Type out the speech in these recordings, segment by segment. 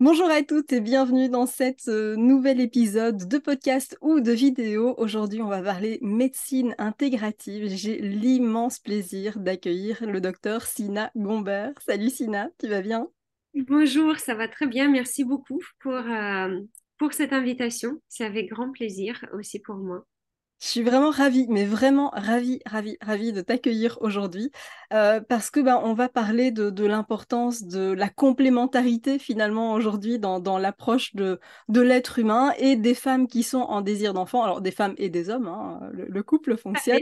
Bonjour à toutes et bienvenue dans cet euh, nouvel épisode de podcast ou de vidéo. Aujourd'hui, on va parler médecine intégrative. J'ai l'immense plaisir d'accueillir le docteur Sina Gombert. Salut Sina, tu vas bien Bonjour, ça va très bien. Merci beaucoup pour, euh, pour cette invitation. C'est avec grand plaisir aussi pour moi. Je suis vraiment ravie, mais vraiment ravie, ravie, ravie de t'accueillir aujourd'hui euh, parce que ben on va parler de, de l'importance de la complémentarité finalement aujourd'hui dans, dans l'approche de, de l'être humain et des femmes qui sont en désir d'enfant. Alors des femmes et des hommes, hein, le, couple fonctionne.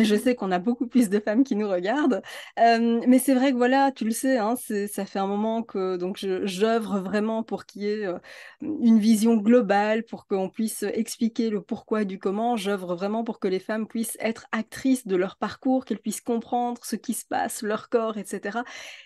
je sais qu'on a beaucoup plus de femmes qui nous regardent, euh, mais c'est vrai que voilà, tu le sais, hein, ça fait un moment que donc j'œuvre vraiment pour qu'il y ait euh, une vision globale, pour qu'on puisse expliquer le pourquoi du comment. J'œuvre vraiment pour que les femmes puissent être actrices de leur parcours, qu'elles puissent comprendre ce qui se passe, leur corps, etc.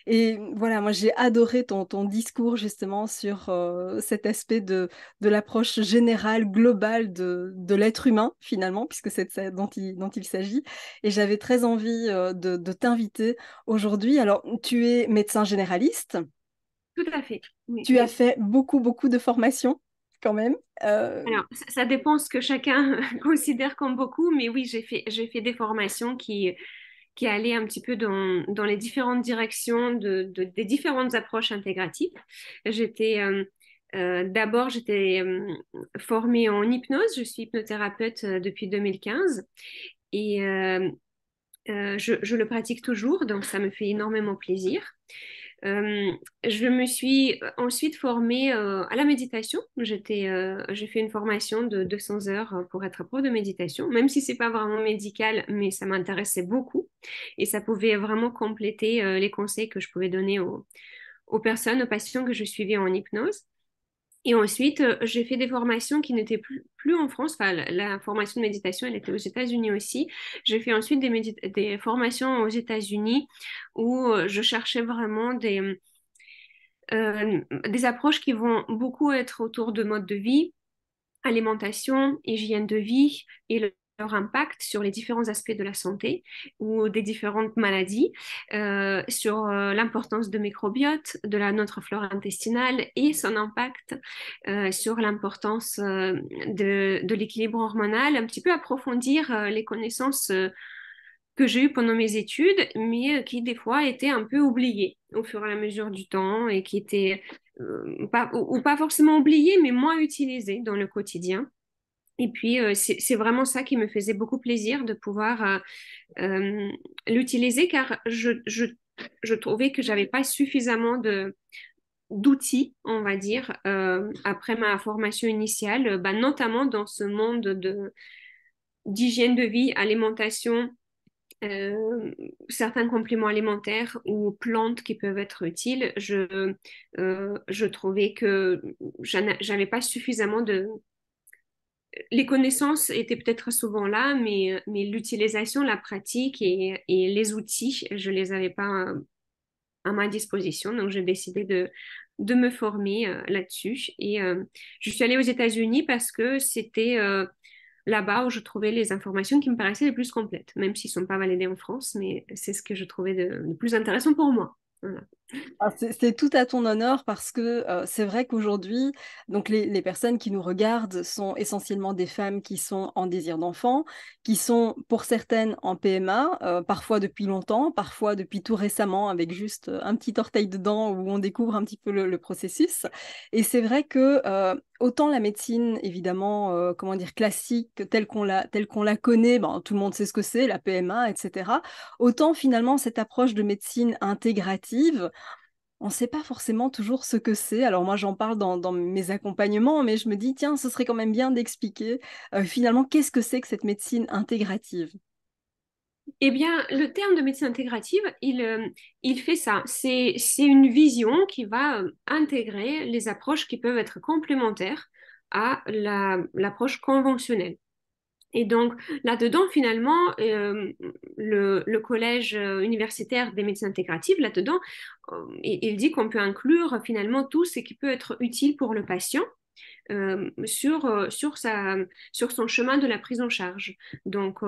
Et voilà, moi j'ai adoré ton, discours justement sur euh, cet aspect de, l'approche générale, globale de, l'être humain finalement, puisque c'est de ça dont il, s'agit. Et j'avais très envie euh, de, t'inviter aujourd'hui. Alors, tu es médecin généraliste. Tout à fait. Tu as fait beaucoup, beaucoup de formations quand même. Euh, Alors, ça, dépend ce que chacun considère comme beaucoup, mais oui, j'ai fait, j'ai fait des formations qui, qui allaient un petit peu dans, dans les différentes directions de, des différentes approches intégratives. J'étais. Euh, euh, d'abord, j'étais formée en hypnose. Je suis hypnothérapeute depuis 2015 et je, je, le pratique toujours, donc ça me fait énormément plaisir. Euh, je me suis euh, ensuite formée euh, à la méditation. j'ai fait une formation de 200 heures pour être pro de méditation, même si c'est pas vraiment médical, mais ça m'intéressait beaucoup et ça pouvait vraiment compléter les conseils que je pouvais donner aux personnes, aux patients que je suivais en hypnose. Et ensuite, euh, j'ai fait des formations qui n'étaient plus, en France. Enfin, la, formation de méditation, elle était aux États-Unis aussi. J'ai fait ensuite des, formations aux États-Unis où euh, je cherchais vraiment des, euh, des approches qui vont beaucoup être autour de mode de vie, alimentation, hygiène de vie et le impact sur les différents aspects de la santé ou des différentes maladies, euh, sur euh, l'importance de microbiote, de la, notre flore intestinale et son impact euh, sur l'importance de, l'équilibre hormonal, un petit peu approfondir les connaissances que j'ai eues pendant mes études, mais qui des fois étaient un peu oubliées au fur et à mesure du temps et qui étaient ou, ou, pas forcément oubliées, mais moins utilisées dans le quotidien. Et puis, euh, c'est vraiment ça qui me faisait beaucoup plaisir de pouvoir euh, euh, l'utiliser car je, trouvais que je n'avais pas suffisamment de d'outils, on va dire, après ma formation initiale, bah, notamment dans ce monde d'hygiène de vie, alimentation, certains compléments alimentaires ou plantes qui peuvent être utiles, je, je trouvais que je n'avais pas suffisamment de, les connaissances étaient peut-être souvent là, mais, euh, mais l'utilisation, la pratique et, les outils, je ne les avais pas euh, à ma disposition. Donc, j'ai décidé de, me former euh, là-dessus. Et je suis allée aux États-Unis parce que c'était là-bas où je trouvais les informations qui me paraissaient les plus complètes, même s'ils ne sont pas validés en France, mais c'est ce que je trouvais de, plus intéressant pour moi. Voilà. Ah, c'est tout à ton honneur parce que euh, c'est vrai qu'aujourd'hui, donc les, personnes qui nous regardent sont essentiellement des femmes qui sont en désir d'enfant, qui sont pour certaines en PMA, euh, parfois depuis longtemps, parfois depuis tout récemment avec juste euh, un petit orteil dedans où on découvre un petit peu le, processus. Et c'est vrai que autant la médecine, évidemment, comment dire, classique, telle qu'on la, connaît, ben, tout le monde sait ce que c'est, la PMA, etc. Autant finalement cette approche de médecine intégrative on ne sait pas forcément toujours ce que c'est. Alors moi, j'en parle dans, mes accompagnements, mais je me dis, tiens, ce serait quand même bien d'expliquer euh, finalement qu'est-ce que c'est que cette médecine intégrative. Eh bien, le terme de médecine intégrative, il, euh, fait ça. C'est une vision qui va euh, intégrer les approches qui peuvent être complémentaires à l'approche conventionnelle. Et donc là-dedans, finalement, euh, le, collège euh, universitaire des médecins intégratifs, là-dedans, euh, il, dit qu'on peut inclure finalement tout ce qui peut être utile pour le patient. sur, sur, sa, sur son chemin de la prise en charge. Donc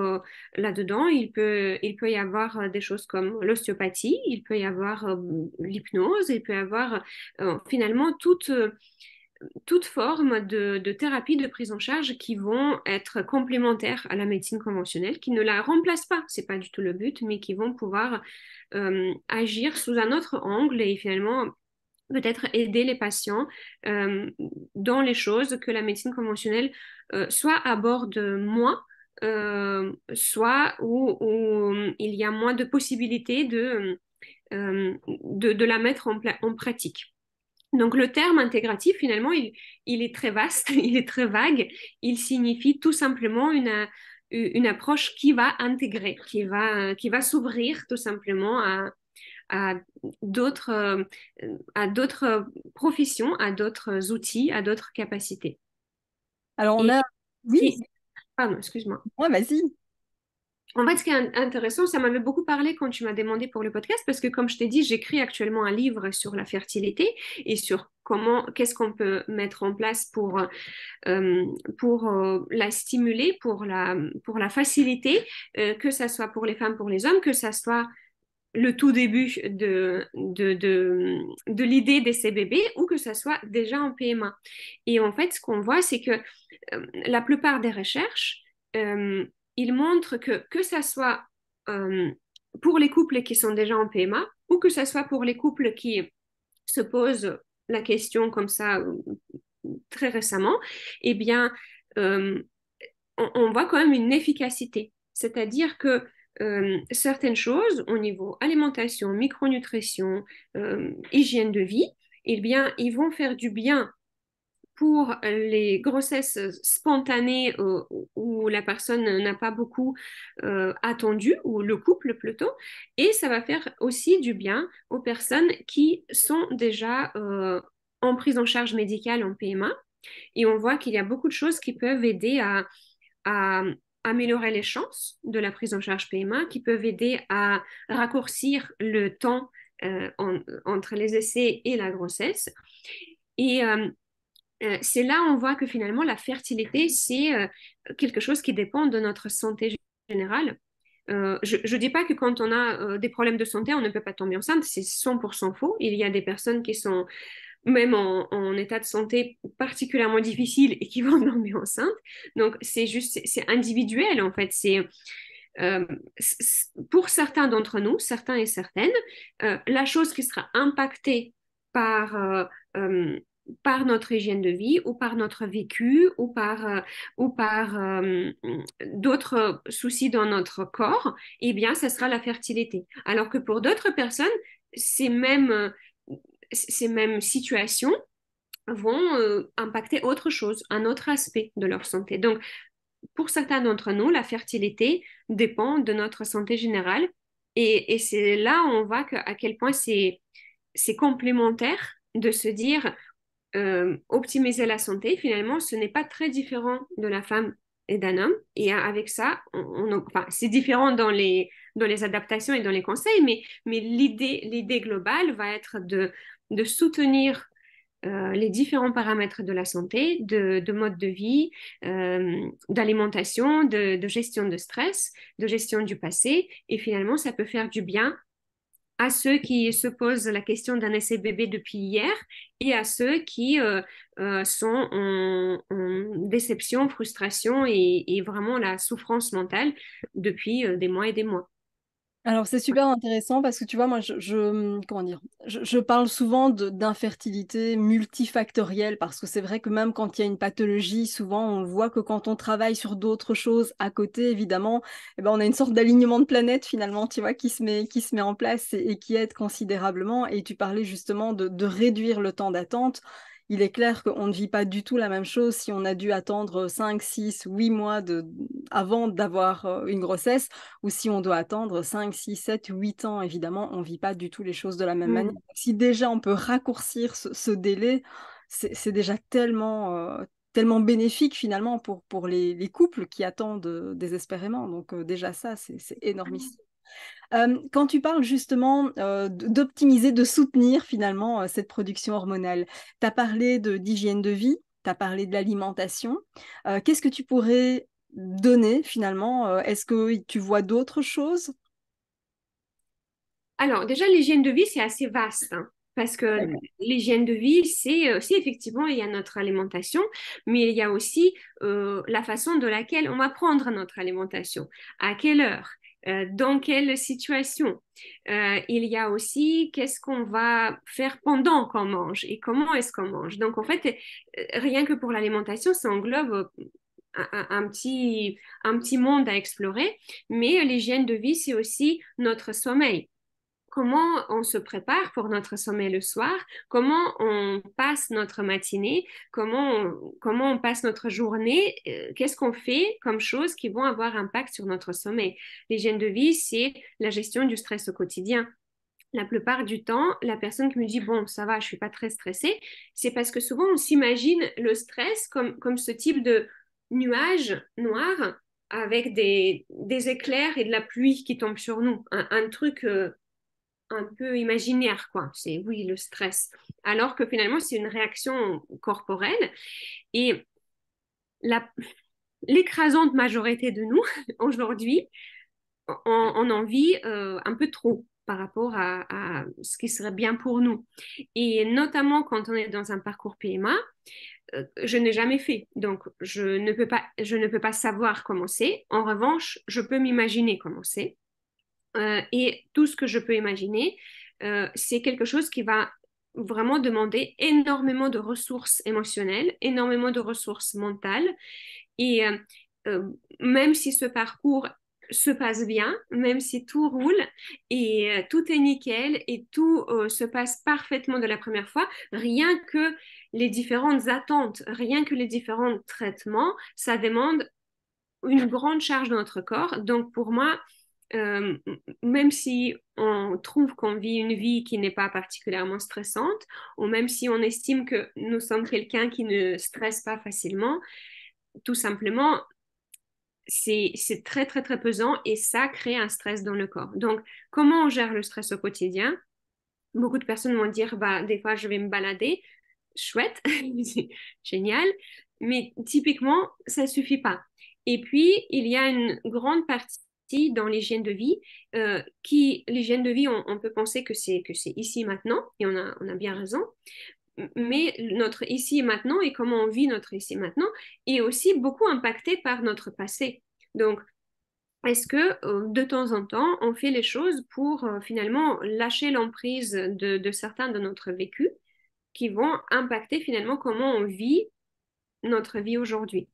là-dedans, il peut, il peut y avoir des choses comme l'ostéopathie, il peut y avoir l'hypnose, il peut y avoir finalement toutes toute forme de, thérapie de prise en charge qui vont être complémentaires à la médecine conventionnelle, qui ne la remplacent pas, c'est pas du tout le but, mais qui vont pouvoir euh, agir sous un autre angle et finalement peut-être aider les patients euh, dans les choses que la médecine conventionnelle euh, soit aborde moins, soit où, il y a moins de possibilités de, la mettre en pratique. Donc le terme intégratif, finalement, il, est très vaste, il est très vague, il signifie tout simplement une, une approche qui va intégrer, qui va, qui va s'ouvrir tout simplement à, d'autres, professions, à d'autres outils, à d'autres capacités. Alors on a... Oui. Pardon, excuse-moi. Oui, vas-y. En fait, ce qui est intéressant, ça m'avait beaucoup parlé quand tu m'as demandé pour le podcast, parce que comme je t'ai dit, j'écris actuellement un livre sur la fertilité et sur comment, qu'est-ce qu'on peut mettre en place pour, euh, pour euh, la stimuler, pour la, pour la faciliter, euh, que ce soit pour les femmes, pour les hommes, que ça soit le tout début de, de, de, l'idée des ces bébés ou que ça soit déjà en PMA. Et en fait, ce qu'on voit, c'est que la plupart des recherches il montre que que ça soit euh, pour les couples qui sont déjà en PMA ou que ça soit pour les couples qui se posent la question comme ça euh, très récemment, eh bien, euh, on, voit quand même une efficacité. C'est-à-dire que certaines choses au niveau alimentation, micronutrition, hygiène de vie, eh bien, ils vont faire du bien pour les grossesses spontanées euh, où la personne n'a pas beaucoup euh, attendu, ou le couple plutôt, et ça va faire aussi du bien aux personnes qui sont déjà euh, en prise en charge médicale en PMA. Et on voit qu'il y a beaucoup de choses qui peuvent aider à, améliorer les chances de la prise en charge PMA, qui peuvent aider à raccourcir le temps entre les essais et la grossesse. Et euh, c'est là on voit que finalement la fertilité, c'est euh, quelque chose qui dépend de notre santé générale. Euh, je ne dis pas que quand on a des problèmes de santé, on ne peut pas tomber enceinte, c'est 100% faux. Il y a des personnes qui sont même en, état de santé particulièrement difficile et qui vont tomber enceinte. Donc c'est juste, c'est individuel en fait. C'est pour certains d'entre nous, certains et certaines, la chose qui sera impactée par par notre hygiène de vie ou par notre vécu ou par, euh, ou par euh, d'autres soucis dans notre corps, eh bien, ce sera la fertilité. Alors que pour d'autres personnes, ces mêmes, ces mêmes situations vont euh, impacter autre chose, un autre aspect de leur santé. Donc, pour certains d'entre nous, la fertilité dépend de notre santé générale et, c'est là où on voit à quel point c'est complémentaire de se dire euh, optimiser la santé, finalement, ce n'est pas très différent de la femme et d'un homme. Et avec ça, c'est différent dans les, adaptations et dans les conseils, mais, l'idée, globale va être de, soutenir euh, les différents paramètres de la santé, de, mode de vie, euh, d'alimentation, de, de, gestion de stress, de gestion du passé. Et finalement, ça peut faire du bien à ceux qui se posent la question d'un essai bébé depuis hier et à ceux qui euh, euh, sont en, déception, frustration et, vraiment la souffrance mentale depuis euh, des mois et des mois. Alors c'est super intéressant parce que tu vois, moi, je, hum, comment dire, je, parle souvent d'infertilité multifactorielle parce que c'est vrai que même quand il y a une pathologie, souvent on voit que quand on travaille sur d'autres choses à côté, évidemment, eh ben, on a une sorte d'alignement de planète finalement, tu vois, qui se met, qui se met en place et, qui aide considérablement. Et tu parlais justement de, de réduire le temps d'attente il est clair qu'on ne vit pas du tout la même chose si on a dû attendre 5, 6, 8 mois de... avant d'avoir euh, une grossesse ou si on doit attendre 5, 6, 7, 8 ans. Évidemment, on ne vit pas du tout les choses de la même mm. manière. Si déjà on peut raccourcir ce, délai, c'est déjà tellement, euh, tellement bénéfique finalement pour, pour les, couples qui attendent euh, désespérément. Donc déjà ça, c'est mm. énormissime. Euh, quand tu parles justement euh, d'optimiser, de soutenir finalement euh, cette production hormonale, tu as parlé d'hygiène de, vie, tu as parlé de l'alimentation. Qu'est-ce que tu pourrais donner finalement Est-ce que tu vois d'autres choses Alors déjà, l'hygiène de vie, c'est assez vaste. Hein, parce que l'hygiène de vie, c'est aussi effectivement, il y a notre alimentation, mais il y a aussi la façon de laquelle on va prendre notre alimentation, à quelle heure, euh, dans quelle situation. Euh, il y a aussi qu'est-ce qu'on va faire pendant qu'on mange et comment est-ce qu'on mange. Donc en fait, euh, rien que pour l'alimentation, ça englobe un, petit, un petit monde à explorer, mais l'hygiène de vie, c'est aussi notre sommeil comment on se prépare pour notre sommeil le soir, comment on passe notre matinée, comment on, comment on passe notre journée, euh, qu'est-ce qu'on fait comme choses qui vont avoir impact sur notre sommeil. L'hygiène de vie, c'est la gestion du stress au quotidien la plupart du temps, la personne qui me dit bon, ça va, je suis pas très stressée, c'est parce que souvent on s'imagine le stress comme, comme ce type de nuage noir avec des, éclairs et de la pluie qui tombe sur nous, un, truc euh, un peu imaginaire, quoi. C'est oui, le stress. Alors que finalement, c'est une réaction corporelle. Et la l'écrasante majorité de nous, aujourd'hui, on, en vit euh, un peu trop par rapport à, ce qui serait bien pour nous. Et notamment quand on est dans un parcours PMA, euh, je n'ai jamais fait, donc je ne peux pas, je ne peux pas savoir comment c'est. En revanche, je peux m'imaginer comment c'est. Euh, et tout ce que je peux imaginer, euh, c'est quelque chose qui va vraiment demander énormément de ressources émotionnelles, énormément de ressources mentales. Et euh, même si ce parcours se passe bien, même si tout roule et tout est nickel et tout se passe parfaitement de la première fois, rien que les différentes attentes, rien que les différents traitements, ça demande une grande charge dans notre corps. Donc pour moi, euh, même si on trouve qu'on vit une vie qui n'est pas particulièrement stressante, ou même si on estime que nous sommes quelqu'un qui ne stresse pas facilement, tout simplement, c'est très, très, très pesant et ça crée un stress dans le corps. Donc, comment on gère le stress au quotidien Beaucoup de personnes vont dire, bah, des fois, je vais me balader. Chouette, génial. Mais typiquement, ça suffit pas. Et puis, il y a une grande partie dans l'hygiène de vie, euh, qui l'hygiène de vie, on, peut penser que c'est que c'est ici maintenant, et on a, bien raison. Mais notre ici et maintenant et comment on vit notre ici et maintenant est aussi beaucoup impacté par notre passé. Donc, est-ce que euh, de temps en temps, on fait les choses pour euh, finalement lâcher l'emprise de, de certains de notre vécu qui vont impacter finalement comment on vit notre vie aujourd'hui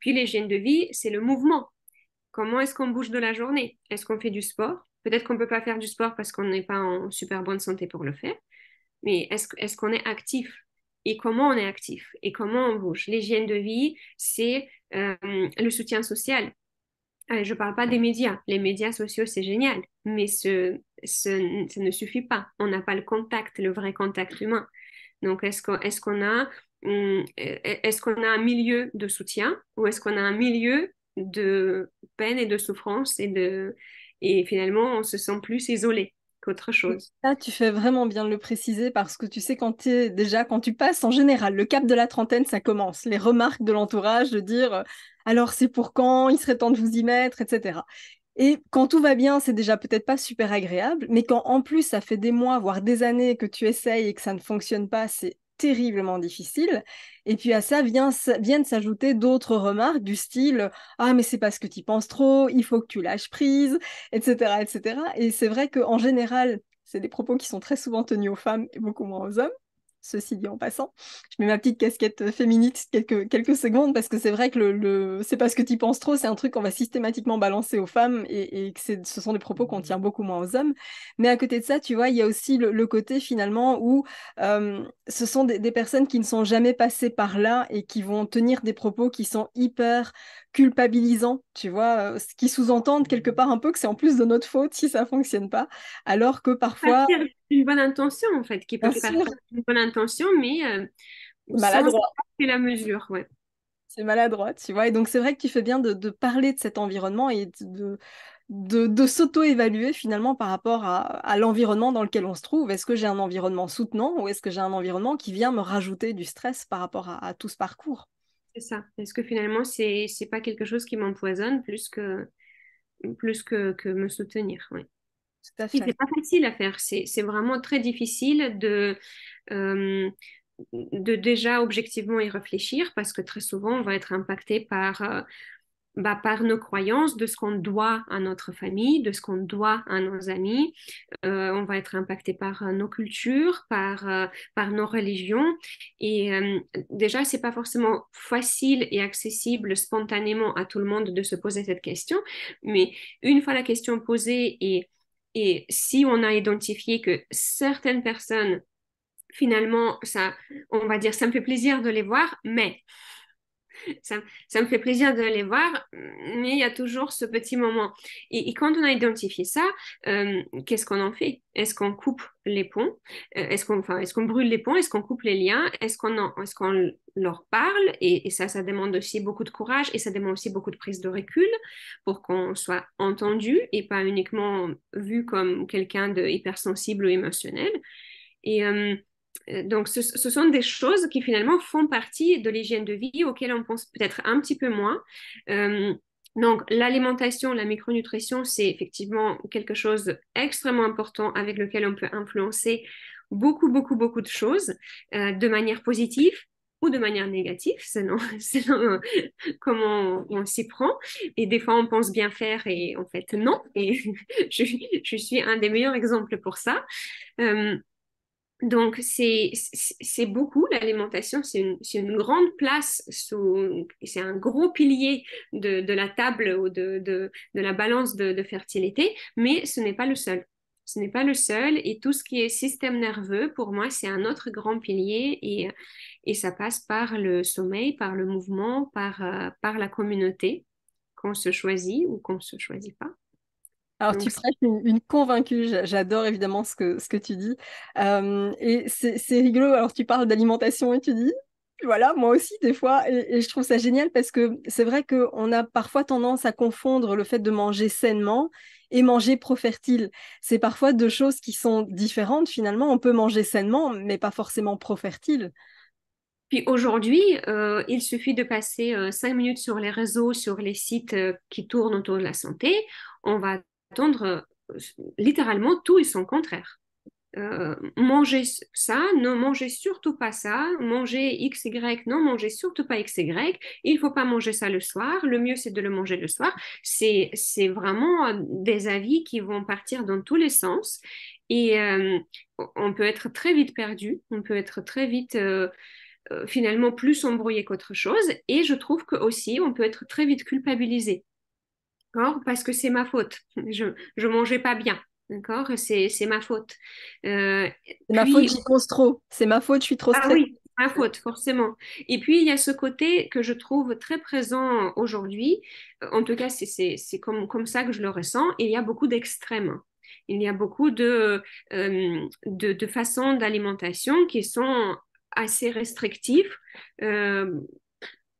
Puis les gènes de vie, c'est le mouvement comment est-ce qu'on bouge de la journée Est-ce qu'on fait du sport Peut-être qu'on ne peut pas faire du sport parce qu'on n'est pas en super bonne santé pour le faire, mais est-ce est qu'on est actif et comment on est actif et comment on bouge. L'hygiène de vie, c'est euh, le soutien social. je ne parle pas des médias. Les médias sociaux, c'est génial, mais ce, ça ne suffit pas. On n'a pas le contact, le vrai contact humain. Donc, est-ce qu'on est qu'on a, hum, est qu'on a un milieu de soutien ou est-ce qu'on a un milieu de peine et de souffrance et de et finalement on se sent plus isolé qu'autre chose. Ça, tu fais vraiment bien de le préciser parce que tu sais, quand es, déjà, quand tu passes en général le cap de la trentaine, ça commence. Les remarques de l'entourage de dire euh, alors c'est pour quand, il serait temps de vous y mettre, etc. Et quand tout va bien, c'est déjà peut-être pas super agréable, mais quand en plus ça fait des mois, voire des années que tu essayes et que ça ne fonctionne pas, c'est terriblement difficile. Et puis à ça vient, viennent s'ajouter d'autres remarques du style Ah, mais c'est parce que tu penses trop, il faut que tu lâches prise, etc. etc. Et c'est vrai qu'en général, c'est des propos qui sont très souvent tenus aux femmes et beaucoup moins aux hommes ceci dit en passant. Je mets ma petite casquette féministe quelques, quelques secondes parce que c'est vrai que le, le... c'est parce que tu penses trop, c'est un truc qu'on va systématiquement balancer aux femmes et, et que ce sont des propos qu'on tient beaucoup moins aux hommes. Mais à côté de ça, tu vois, il y a aussi le, côté finalement où euh, ce sont des, personnes qui ne sont jamais passées par là et qui vont tenir des propos qui sont hyper culpabilisants, tu vois, euh, qui sous-entendent quelque part un peu que c'est en plus de notre faute si ça fonctionne pas, alors que parfois une bonne intention, en fait, qui peut faire une bonne intention, mais euh, maladroit. C'est la mesure, ouais. C'est maladroit, tu vois. Et donc, c'est vrai que tu fais bien de, parler de cet environnement et de, de, s'auto-évaluer finalement par rapport à, l'environnement dans lequel on se trouve. Est-ce que j'ai un environnement soutenant ou est-ce que j'ai un environnement qui vient me rajouter du stress par rapport à, tout ce parcours C'est ça. Est-ce que finalement, c'est, c'est pas quelque chose qui m'empoisonne plus que, plus que, que me soutenir oui. C'est pas facile à faire. C'est vraiment très difficile de, euh, de déjà objectivement y réfléchir parce que très souvent on va être impacté par, euh, bah, par nos croyances, de ce qu'on doit à notre famille, de ce qu'on doit à nos amis. Euh, on va être impacté par nos cultures, par, par nos religions. Et déjà, c'est pas forcément facile et accessible spontanément à tout le monde de se poser cette question. Mais une fois la question posée et et si on a identifié que certaines personnes, finalement, ça, on va dire, ça me fait plaisir de les voir, mais ça, me fait plaisir de les voir, mais il y a toujours ce petit moment. Et, quand on a identifié ça, euh, qu'est-ce qu'on en fait Est-ce qu'on coupe les ponts euh, Est-ce qu'on est brûle les ponts Est-ce qu'on coupe les liens Est-ce qu'on est leur parle et, ça, ça demande aussi beaucoup de courage et ça demande aussi beaucoup de prise de recul pour qu'on soit entendu et pas uniquement vu comme quelqu'un de hypersensible ou émotionnel. Et euh, euh, donc, ce, sont des choses qui finalement font partie de l'hygiène de vie auxquelles on pense peut-être un petit peu moins. Euh, donc, l'alimentation, la micronutrition, c'est effectivement quelque chose d'extrêmement important avec lequel on peut influencer beaucoup, beaucoup, beaucoup de choses euh, de manière positive ou de manière négative, selon, comment on, s'y prend. Et des fois, on pense bien faire et en fait, non. Et je, suis un des meilleurs exemples pour ça. Donc, c'est beaucoup l'alimentation, c'est une, une, grande place, c'est un gros pilier de, de la table ou de, de, de la balance de, fertilité, mais ce n'est pas le seul. Ce n'est pas le seul et tout ce qui est système nerveux, pour moi, c'est un autre grand pilier et, et, ça passe par le sommeil, par le mouvement, par, euh, par la communauté qu'on se choisit ou qu'on ne se choisit pas. Alors, tu serais une, convaincue. J'adore évidemment ce que, ce que tu dis. et c'est rigolo. Alors, tu parles d'alimentation et tu dis voilà, moi aussi des fois, et, je trouve ça génial parce que c'est vrai qu'on a parfois tendance à confondre le fait de manger sainement et manger pro-fertile. C'est parfois deux choses qui sont différentes finalement. On peut manger sainement, mais pas forcément pro-fertile. Puis aujourd'hui, euh, il suffit de passer euh, cinq minutes sur les réseaux, sur les sites euh, qui tournent autour de la santé. On va attendre euh, littéralement tout et son contraire. Euh, manger ça, ne mangez surtout pas ça, manger X, Y, non, mangez surtout pas X, Y, il faut pas manger ça le soir, le mieux c'est de le manger le soir. C'est vraiment euh, des avis qui vont partir dans tous les sens et on peut être très vite perdu, on peut être très vite... finalement plus embrouillé qu'autre chose et je trouve que aussi on peut être très vite culpabilisé parce que c'est ma faute. Je ne mangeais pas bien. D'accord c'est, ma faute. Euh, c'est ma faute, j'y pense trop. C'est ma faute, je suis trop stressée. Ah oui, ma faute, forcément. Et puis, il y a ce côté que je trouve très présent aujourd'hui. Euh, en tout cas, c'est, c'est, comme, comme ça que je le ressens. il y a beaucoup d'extrêmes. Il y a beaucoup de, euh, de, façons d'alimentation qui sont assez restrictives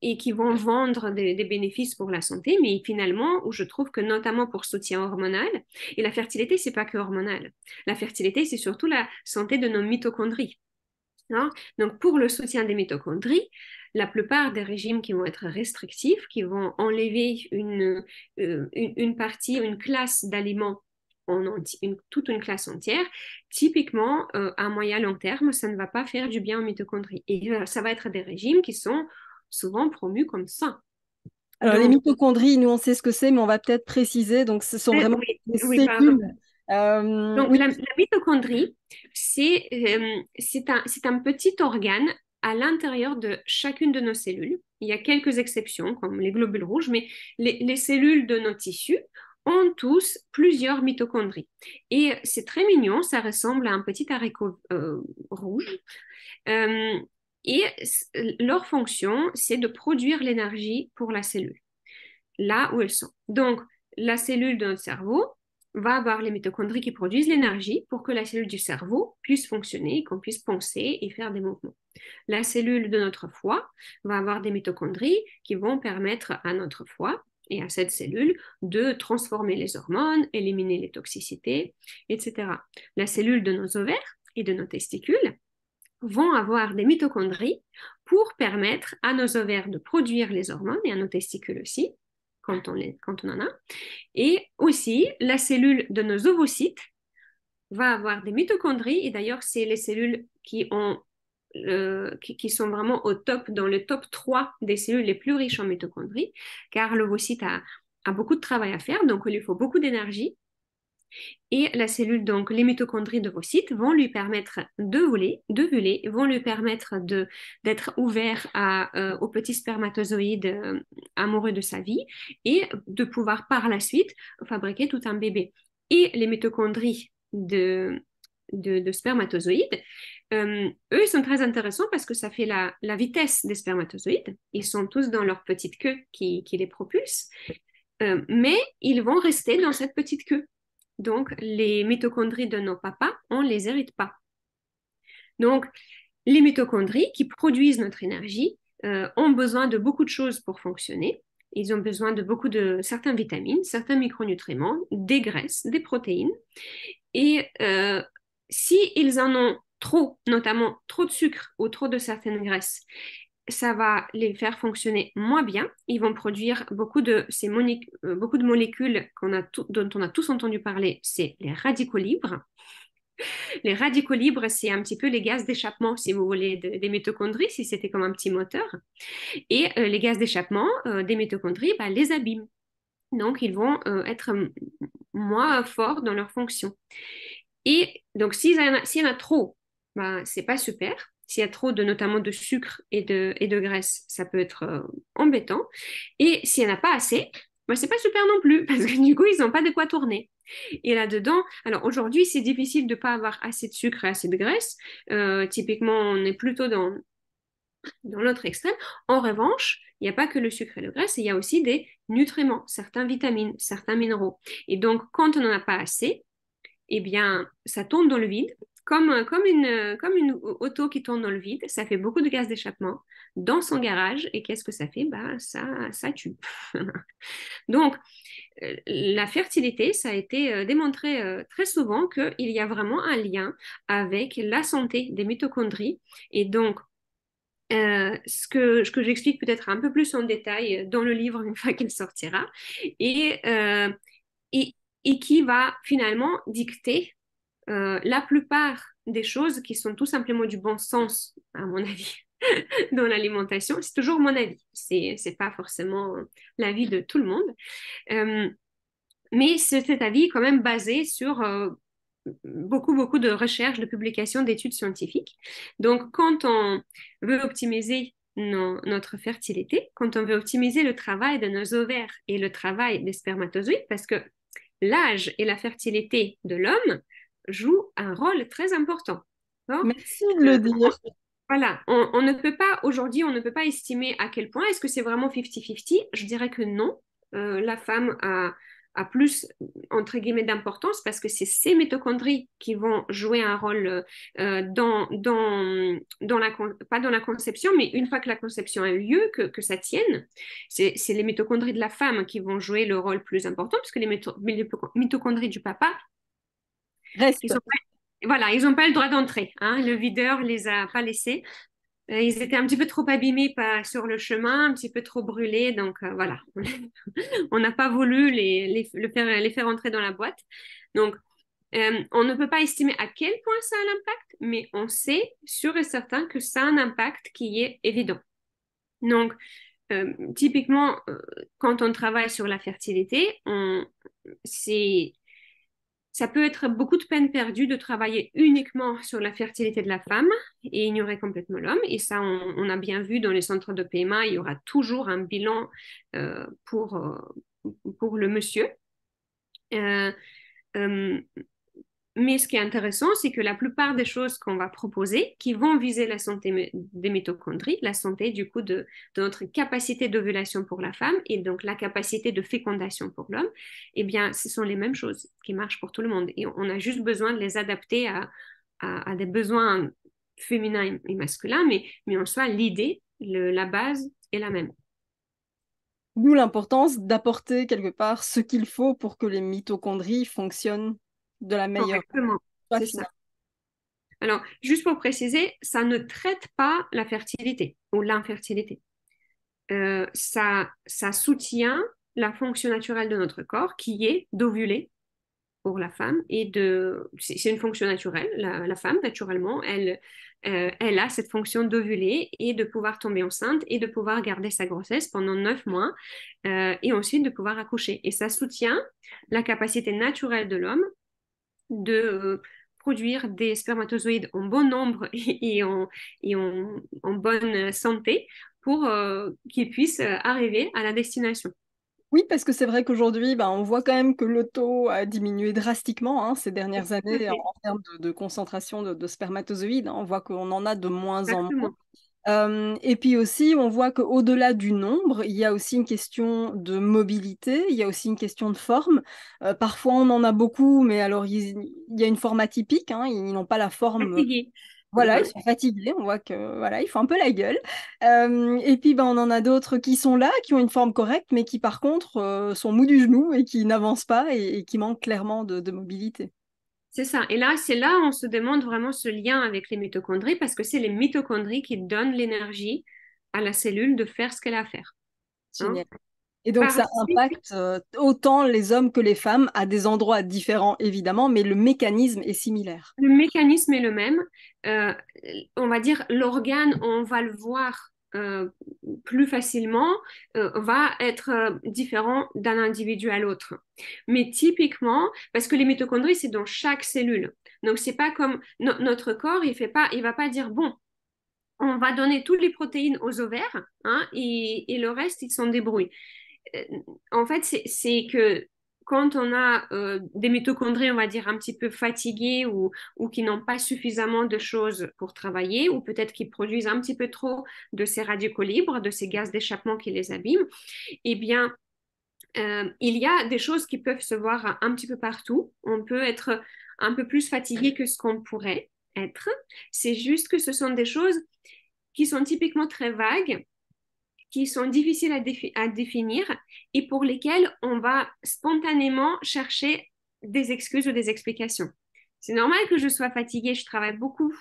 et qui vont vendre des, bénéfices pour la santé, mais finalement, où je trouve que notamment pour soutien hormonal, et la fertilité, c'est pas que hormonal. La fertilité, c'est surtout la santé de nos mitochondries. Hein. Donc, pour le soutien des mitochondries, la plupart des régimes qui vont être restrictifs, qui vont enlever une, euh, une, partie, une classe d'aliments en toute une classe entière, typiquement euh, à moyen long terme, ça ne va pas faire du bien aux mitochondries. Et euh, ça va être des régimes qui sont souvent promus comme ça. Alors, euh, les mitochondries, nous, on sait ce que c'est, mais on va peut-être préciser. Donc, ce sont euh, vraiment des euh, donc, la, mitochondrie, c'est un, un, petit organe à l'intérieur de chacune de nos cellules. Il y a quelques exceptions, comme les globules rouges, mais les, cellules de nos tissus ont tous plusieurs mitochondries. Et c'est très mignon, ça ressemble à un petit haricot euh, rouge. Et leur fonction, c'est de produire l'énergie pour la cellule, là où elles sont. Donc, la cellule de notre cerveau va avoir les mitochondries qui produisent l'énergie pour que la cellule du cerveau puisse fonctionner, qu'on puisse penser et faire des mouvements. La cellule de notre foie va avoir des mitochondries qui vont permettre à notre foie et à cette cellule de transformer les hormones, éliminer les toxicités, etc. La cellule de nos ovaires et de nos testicules vont avoir des mitochondries pour permettre à nos ovaires de produire les hormones et à nos testicules aussi, quand on, quand on en a. Et aussi, la cellule de nos ovocytes va avoir des mitochondries, et d'ailleurs, c'est les cellules qui, ont, qui, sont vraiment au top, dans le top 3 des cellules les plus riches en mitochondries, car l'ovocyte a, a beaucoup de travail à faire, donc il lui faut beaucoup d'énergie et la cellule, donc les mitochondries de vos sites, vont lui permettre de voler, de voler, vont lui permettre d'être ouvert à, euh, aux petits spermatozoïdes euh, amoureux de sa vie et de pouvoir par la suite fabriquer tout un bébé. Et les mitochondries de, de, spermatozoïdes, euh, eux, ils sont très intéressants parce que ça fait la, vitesse des spermatozoïdes. Ils sont tous dans leur petite queue qui les propulse, mais ils vont rester dans cette petite queue donc, les mitochondries de nos papas, on ne les hérite pas. Donc, les mitochondries qui produisent notre énergie euh, ont besoin de beaucoup de choses pour fonctionner. Ils ont besoin de beaucoup de certaines vitamines, certains micronutriments, des graisses, des protéines. Et euh, si ils en ont trop, notamment trop de sucre ou trop de certaines graisses, ça va les faire fonctionner moins bien. Ils vont produire beaucoup de, euh, beaucoup de molécules dont on a tous entendu parler, c'est les radicaux libres. Les radicaux libres, c'est un petit peu les gaz d'échappement, si vous voulez, des mitochondries, si c'était comme un petit moteur. Et euh, les gaz d'échappement euh, des mitochondries bah, les abîment. Donc, ils vont être moins forts dans leur fonction. Et donc, s'il y, en a, trop, bah, c'est pas super s'il y a trop de, notamment de sucre et de, et de graisse, ça peut être euh, embêtant. Et s'il n'y en a pas assez, bah, ce n'est pas super non plus, parce que du coup, ils n'ont pas de quoi tourner. Et là-dedans, alors aujourd'hui, c'est difficile de ne pas avoir assez de sucre et assez de graisse. Euh, typiquement, on est plutôt dans, dans l'autre extrême. En revanche, il n'y a pas que le sucre et le graisse, il y a aussi des nutriments, certains vitamines, certains minéraux. Et donc, quand on n'en a pas assez, eh bien, ça tombe dans le vide euh, comme, une, euh, auto qui tourne dans le vide, ça fait beaucoup de gaz d'échappement dans son garage. Et qu'est-ce que ça fait bah, ça, ça tue. Donc, euh, la fertilité, ça a été démontré très souvent qu'il y a vraiment un lien avec la santé des mitochondries. Et donc, ce que, que j'explique peut-être un peu plus en détail dans le livre une fois qu'il sortira. et qui va finalement dicter euh, la plupart des choses qui sont tout simplement du bon sens, à mon avis, dans l'alimentation, c'est toujours mon avis, c'est n'est pas forcément l'avis de tout le monde, euh, mais c'est cet avis quand même basé sur euh, beaucoup, beaucoup de recherches, de publications, d'études scientifiques. Donc, quand on veut optimiser notre fertilité, quand on veut optimiser le travail de nos ovaires et le travail des spermatozoïdes, parce que l'âge et la fertilité de l'homme joue un rôle très important. Hein. Merci de le dire. Voilà, on, ne peut pas, aujourd'hui, on ne peut pas estimer à quel point, est-ce que c'est vraiment 50-50 Je dirais que non. Euh, la femme a, plus, entre guillemets, d'importance parce que c'est ses mitochondries qui vont jouer un rôle euh, dans, dans, dans la, pas dans la conception, mais une fois que la conception a eu lieu, que, ça tienne, c'est les mitochondries de la femme qui vont jouer le rôle plus important parce que les mitochondries du papa voilà, ils n'ont pas le droit d'entrer. Hein. Le videur les a pas laissés. Ils étaient un petit peu trop abîmés pas, sur le chemin, un petit peu trop brûlés, donc euh, voilà. on n'a pas voulu les, faire, les entrer dans la boîte. Donc, euh, on ne peut pas estimer à quel point ça a un impact, mais on sait sûr et certain que ça a un impact qui est évident. Donc, euh, typiquement, quand on travaille sur la fertilité, on, c'est ça peut être beaucoup de peine perdue de travailler uniquement sur la fertilité de la femme et ignorer complètement l'homme. Et ça, on, a bien vu dans les centres de PMA, il y aura toujours un bilan euh, pour, euh, pour le monsieur. Euh, mais ce qui est intéressant, c'est que la plupart des choses qu'on va proposer, qui vont viser la santé des mitochondries, la santé du coup de, notre capacité d'ovulation pour la femme et donc la capacité de fécondation pour l'homme, eh bien, ce sont les mêmes choses qui marchent pour tout le monde. Et on a juste besoin de les adapter à, des besoins féminins et masculins, mais, mais en soi, l'idée, la base est la même. D'où l'importance d'apporter quelque part ce qu'il faut pour que les mitochondries fonctionnent de la meilleure. Exactement. Alors, juste pour préciser, ça ne traite pas la fertilité ou l'infertilité. Euh, ça, ça soutient la fonction naturelle de notre corps qui est d'ovuler pour la femme et de c'est une fonction naturelle la, femme naturellement elle euh, elle a cette fonction d'ovuler et de pouvoir tomber enceinte et de pouvoir garder sa grossesse pendant neuf mois euh, et ensuite de pouvoir accoucher et ça soutient la capacité naturelle de l'homme de euh, produire des spermatozoïdes en bon nombre et en, en, bonne santé pour euh, qu'ils puissent euh, arriver à la destination. Oui, parce que c'est vrai qu'aujourd'hui, bah, on voit quand même que le taux a diminué drastiquement hein, ces dernières années en termes de, concentration de, spermatozoïdes. on voit qu'on en a de moins en moins. Euh, et puis aussi, on voit qu'au-delà du nombre, il y a aussi une question de mobilité, il y a aussi une question de forme. Euh, parfois, on en a beaucoup, mais alors il, y a une forme atypique, hein, ils n'ont pas la forme. Voilà, ils sont fatigués, on voit que voilà, font un peu la gueule. Euh, et puis ben, on en a d'autres qui sont là, qui ont une forme correcte, mais qui par contre sont mous du genou et qui n'avancent pas et, qui manquent clairement de mobilité. C'est ça. Et là, c'est là où on se demande vraiment ce lien avec les mitochondries parce que c'est les mitochondries qui donnent l'énergie à la cellule de faire ce qu'elle a à faire. Hein. et donc ça impacte euh, autant les hommes que les femmes à des endroits différents évidemment, mais le mécanisme est similaire. Le mécanisme est le même. Euh, on va dire l'organe, on va le voir euh, plus facilement euh, va être euh, différent d'un individu à l'autre. Mais typiquement, parce que les mitochondries, c'est dans chaque cellule. Donc, c'est pas comme notre corps, il fait pas, il va pas dire bon, on va donner toutes les protéines aux ovaires hein, et, et, le reste, ils s'en débrouillent. en fait, c'est que quand on a euh, des mitochondries, on va dire, un petit peu fatiguées ou, qui n'ont pas suffisamment de choses pour travailler, ou peut-être qui produisent un petit peu trop de ces radicaux libres, de ces gaz d'échappement qui les abîment, eh bien, euh, il y a des choses qui peuvent se voir un petit peu partout. On peut être un peu plus fatigué que ce qu'on pourrait être. C'est juste que ce sont des choses qui sont typiquement très vagues qui sont difficiles à, définir et pour lesquelles on va spontanément chercher des excuses ou des explications. C'est normal que je sois fatiguée, je travaille beaucoup.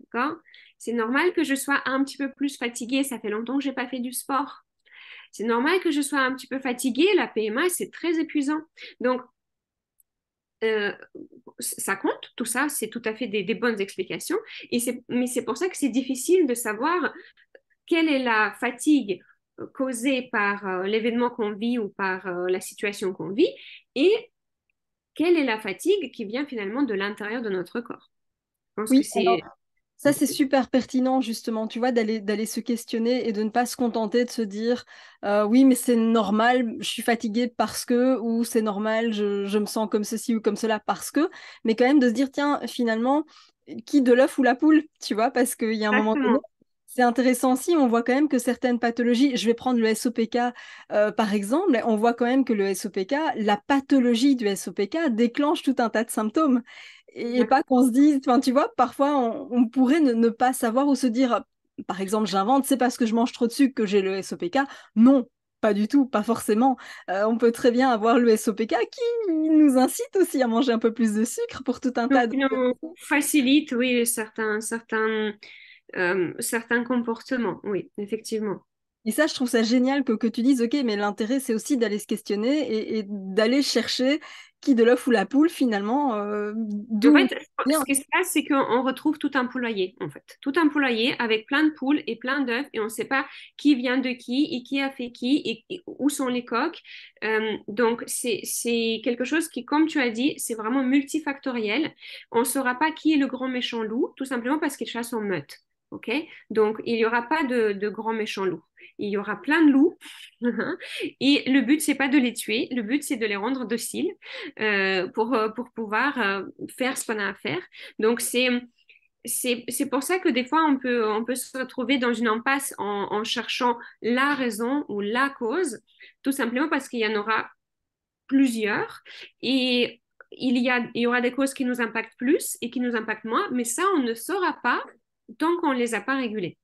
D'accord C'est normal que je sois un petit peu plus fatiguée, ça fait longtemps que je n'ai pas fait du sport. C'est normal que je sois un petit peu fatiguée, la PMA c'est très épuisant. Donc euh, ça compte, tout ça, c'est tout à fait des, bonnes explications. Et mais c'est pour ça que c'est difficile de savoir quelle est la fatigue euh, causée par euh, l'événement qu'on vit ou par euh, la situation qu'on vit et quelle est la fatigue qui vient finalement de l'intérieur de notre corps. c'est... Ça, c'est super pertinent, justement, tu vois, d'aller, d'aller se questionner et de ne pas se contenter de se dire oui, mais c'est normal, je suis fatiguée parce que, ou c'est normal, je, me sens comme ceci ou comme cela parce que, mais quand même de se dire tiens, finalement, qui de l'œuf ou la poule, tu vois, parce qu'il y a un moment donné, c'est intéressant aussi, on voit quand même que certaines pathologies, je vais prendre le SOPK euh, par exemple, on voit quand même que le SOPK, la pathologie du SOPK déclenche tout un tas de symptômes. Et pas qu'on se dise, tu vois, parfois on, pourrait ne, pas savoir ou se dire, par exemple, j'invente, c'est parce que je mange trop de sucre que j'ai le SOPK. Non, pas du tout, pas forcément. Euh, on peut très bien avoir le SOPK qui nous incite aussi à manger un peu plus de sucre pour tout un tas de... facilite, oui, certains, certains, euh, certains comportements, oui, effectivement. Et ça, je trouve ça génial que, tu dises, ok, mais l'intérêt, c'est aussi d'aller se questionner et, d'aller chercher qui de l'œuf ou la poule, finalement. Euh, en fait, ce qui se passe, c'est qu'on retrouve tout un poulailler, en fait. Tout un poulailler avec plein de poules et plein d'œufs, et on ne sait pas qui vient de qui, et qui a fait qui, et, où sont les coques. Euh, donc, c'est quelque chose qui, comme tu as dit, c'est vraiment multifactoriel. On ne saura pas qui est le grand méchant loup, tout simplement parce qu'il chasse en meute. Ok, Donc, il n'y aura pas de, grands méchants loups. Il y aura plein de loups. et le but, c'est pas de les tuer. Le but, c'est de les rendre dociles euh, pour, euh, pour pouvoir euh, faire ce qu'on a à faire. Donc, c'est c'est pour ça que des fois, on peut, on peut se retrouver dans une impasse en, en cherchant la raison ou la cause, tout simplement parce qu'il y en aura plusieurs. Et il y, a, il y aura des causes qui nous impactent plus et qui nous impactent moins, mais ça, on ne saura pas tant qu'on ne les a pas régulés.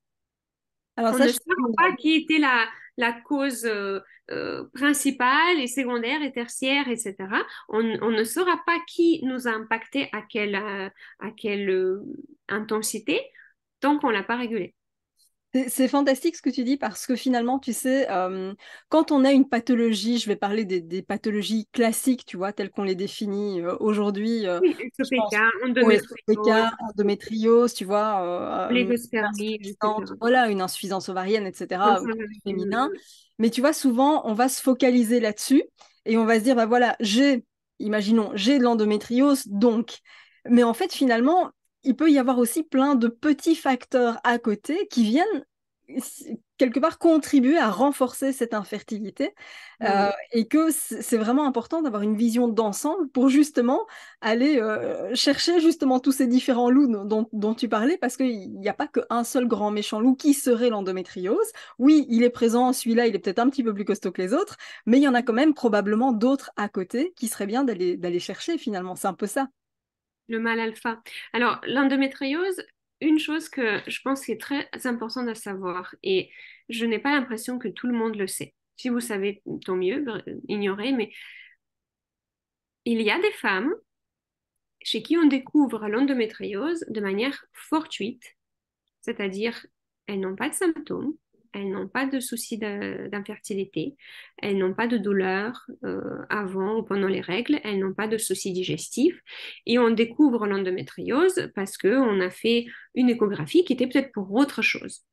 on ne saura pas qui était la, cause euh, euh, principale et secondaire et tertiaire, etc. On, ne saura pas qui nous a impacté à quelle, euh, quelle intensité tant qu'on ne l'a pas régulé. C'est fantastique ce que tu dis parce que finalement, tu sais, euh, quand on a une pathologie, je vais parler des, pathologies classiques, tu vois, telles qu'on les définit euh, aujourd'hui. Euh, oui, SOPK, endométriose. tu vois. Une voilà, une insuffisance ovarienne, etc. féminin. Mais tu vois, souvent, on va se focaliser là-dessus et on va se dire, bah voilà, j'ai, imaginons, j'ai de l'endométriose, donc. Mais en fait, finalement, il peut y avoir aussi plein de petits facteurs à côté qui viennent quelque part contribuer à renforcer cette infertilité euh, et que c'est vraiment important d'avoir une vision d'ensemble pour justement aller euh, chercher justement tous ces différents loups dont, tu parlais parce qu'il n'y a pas qu'un seul grand méchant loup qui serait l'endométriose. Oui, il est présent, celui-là il est peut-être un petit peu plus costaud que les autres, mais il y en a quand même probablement d'autres à côté qui seraient bien d'aller chercher finalement, c'est un peu ça. Le mal alpha. Alors, l'endométriose, une chose que je pense qui est très importante à savoir, et je n'ai pas l'impression que tout le monde le sait. Si vous savez, tant mieux, ignorez, mais il y a des femmes chez qui on découvre l'endométriose de manière fortuite, c'est-à-dire elles n'ont pas de symptômes, elles n'ont pas de soucis d'infertilité, elles n'ont pas de douleur euh, avant ou pendant les règles, elles n'ont pas de soucis digestifs. Et on découvre l'endométriose parce qu'on a fait une échographie qui était peut-être pour autre chose.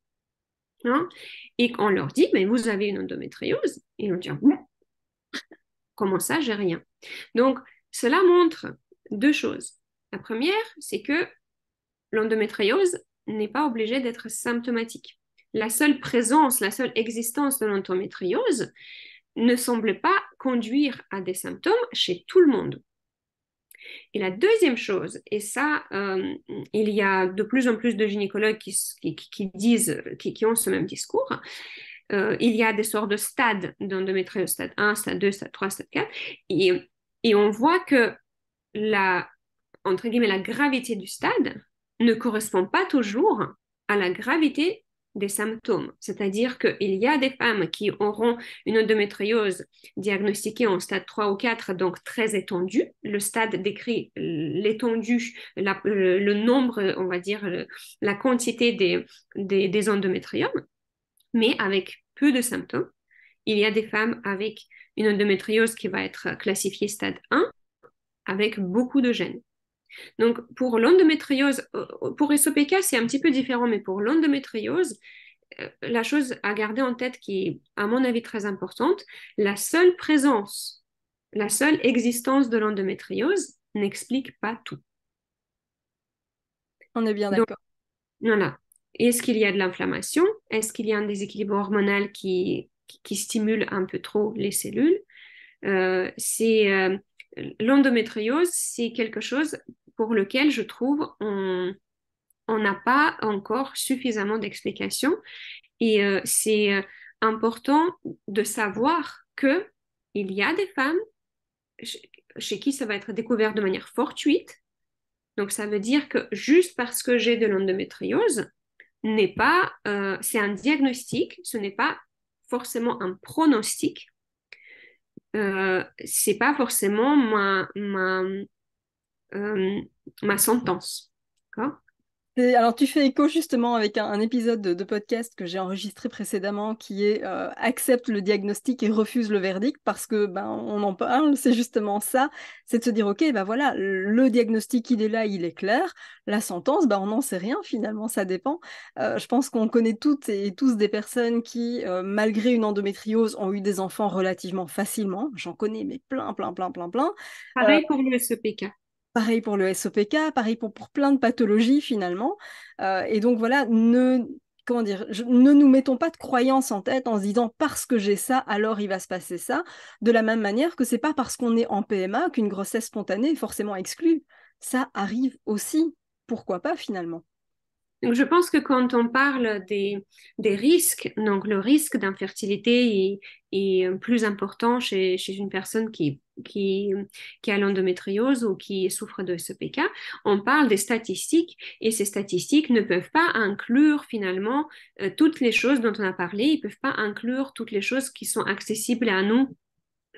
Hein. et on leur dit, mais vous avez une endométriose. Et on dit, ah comment ça, j'ai rien. Donc, cela montre deux choses. La première, c'est que l'endométriose n'est pas obligée d'être symptomatique la seule présence, la seule existence de l'endométriose ne semble pas conduire à des symptômes chez tout le monde. Et la deuxième chose, et ça, euh, il y a de plus en plus de gynécologues qui, disent, qui, ont ce même discours, euh, il y a des sortes de stades d'endométriose, stade 1, stade 2, stade 3, stade 4, et, et on voit que la, entre guillemets, la gravité du stade ne correspond pas toujours à la gravité des symptômes. C'est-à-dire qu'il y a des femmes qui auront une endométriose diagnostiquée en stade 3 ou 4, donc très étendue. Le stade décrit l'étendue, le nombre, on va dire, la quantité des, des, des endométriomes, mais avec peu de symptômes. Il y a des femmes avec une endométriose qui va être classifiée stade 1, avec beaucoup de gènes. Donc, pour l'endométriose, euh, euh, pour SOPK, c'est un petit peu différent, mais pour l'endométriose, euh, la chose à garder en tête qui est, à mon avis, très importante, la seule présence, la seule existence de l'endométriose n'explique pas tout. On est bien d'accord. Voilà. Est-ce qu'il y a de l'inflammation Est-ce qu'il y a un déséquilibre hormonal qui, qui, stimule un peu trop les cellules euh, C'est l'endométriose, c'est quelque chose pour lequel je trouve on n'a pas encore suffisamment d'explications et euh, c'est euh, important de savoir que il y a des femmes chez qui ça va être découvert de manière fortuite. Donc ça veut dire que juste parce que j'ai de l'endométriose, n'est pas, euh, c'est un diagnostic, ce n'est pas forcément un pronostic. Euh, c'est pas forcément ma, euh, ma sentence. alors, tu fais écho justement avec un, épisode de, podcast que j'ai enregistré précédemment qui est euh, accepte le diagnostic et refuse le verdict parce que ben on en parle, c'est justement ça, c'est de se dire ok ben voilà le diagnostic il est là, il est clair, la sentence ben on n'en sait rien finalement, ça dépend. Euh, je pense qu'on connaît toutes et tous des personnes qui malgré une endométriose ont eu des enfants relativement facilement, j'en connais mais plein plein plein plein plein. Pareil pour le SPK. E Pareil pour le SOPK, pareil pour, pour plein de pathologies finalement. Euh, et donc voilà, ne, comment dire, ne nous mettons pas de croyances en tête en se disant parce que j'ai ça, alors il va se passer ça. De la même manière que c'est pas parce qu'on est en PMA qu'une grossesse spontanée est forcément exclue. Ça arrive aussi. Pourquoi pas finalement je pense que quand on parle des, risques, donc le risque d'infertilité est, plus important chez, chez, une personne qui qui, a l'endométriose ou qui souffre de PK, on parle des statistiques et ces statistiques ne peuvent pas inclure finalement euh, toutes les choses dont on a parlé, ils ne peuvent pas inclure toutes les choses qui sont accessibles à nous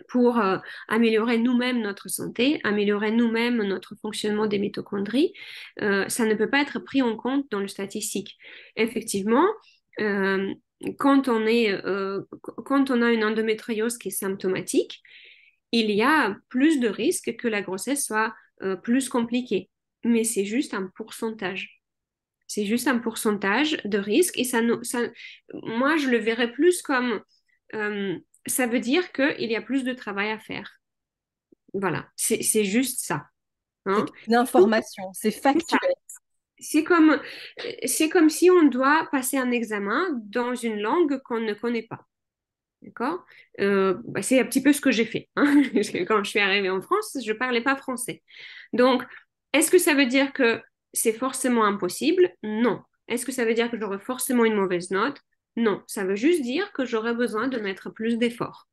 pour euh, améliorer nous-mêmes notre santé, améliorer nous-mêmes notre fonctionnement des mitochondries, euh, ça ne peut pas être pris en compte dans le statistique. Effectivement, quand, on est, quand on a une endométriose qui est symptomatique, il y a plus de risques que la grossesse soit euh, plus compliquée. Mais c'est juste un pourcentage. C'est juste un pourcentage de risque. Et ça, moi, je le verrais plus comme euh, ça veut dire qu'il y a plus de travail à faire. Voilà, c'est juste ça. Hein. C'est une c'est factuel. C'est comme si on doit passer un examen dans une langue qu'on ne connaît pas. D'accord euh, bah, C'est un petit peu ce que j'ai fait. Hein Quand je suis arrivée en France, je ne parlais pas français. Donc, est-ce que ça veut dire que c'est forcément impossible Non. Est-ce que ça veut dire que j'aurai forcément une mauvaise note Non. Ça veut juste dire que j'aurai besoin de mettre plus d'efforts.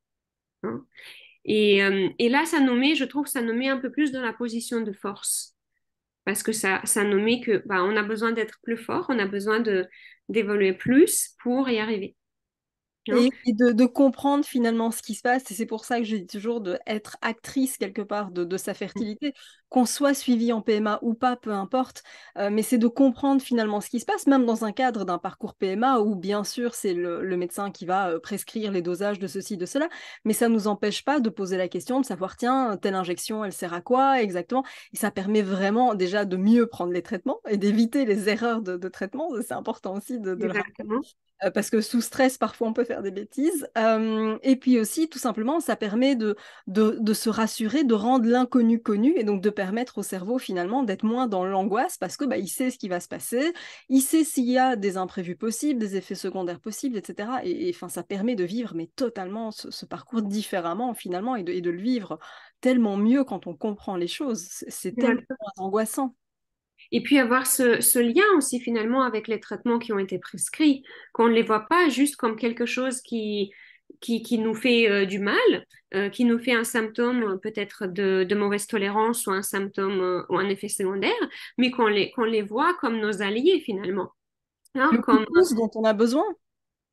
Hein. Euh, et, là, ça nous met, je trouve, ça nous met un peu plus dans la position de force. Parce que ça, ça nous met que bah, on a besoin d'être plus fort, on a besoin d'évoluer plus pour y arriver et, de, comprendre finalement ce qui se passe. Et c'est pour ça que je dis toujours d'être actrice quelque part de, sa mmh. fertilité qu'on soit suivi en PMA ou pas, peu importe, euh, mais c'est de comprendre finalement ce qui se passe, même dans un cadre d'un parcours PMA où bien sûr c'est le, médecin qui va euh, prescrire les dosages de ceci, de cela, mais ça ne nous empêche pas de poser la question, de savoir, tiens, telle injection, elle sert à quoi exactement Et ça permet vraiment déjà de mieux prendre les traitements et d'éviter les erreurs de, traitement, c'est important aussi de, le euh, parce que sous stress, parfois, on peut faire des bêtises. et puis aussi, tout simplement, ça permet de, de, se rassurer, de rendre l'inconnu connu et donc de permettre au cerveau finalement d'être moins dans l'angoisse parce que bah, il sait ce qui va se passer, il sait s'il y a des imprévus possibles, des effets secondaires possibles, etc. Et enfin, ça permet de vivre mais totalement ce, parcours différemment finalement et de, de, le vivre tellement mieux quand on comprend les choses. C'est tellement angoissant. Et puis avoir ce, lien aussi finalement avec les traitements qui ont été prescrits, qu'on ne les voit pas juste comme quelque chose qui, qui, qui nous fait euh, du mal, euh, qui nous fait un symptôme euh, peut-être de, mauvaise tolérance ou un symptôme ou un effet secondaire, mais qu'on les, les voit comme nos alliés finalement. Hein, Le pouce dont on a besoin.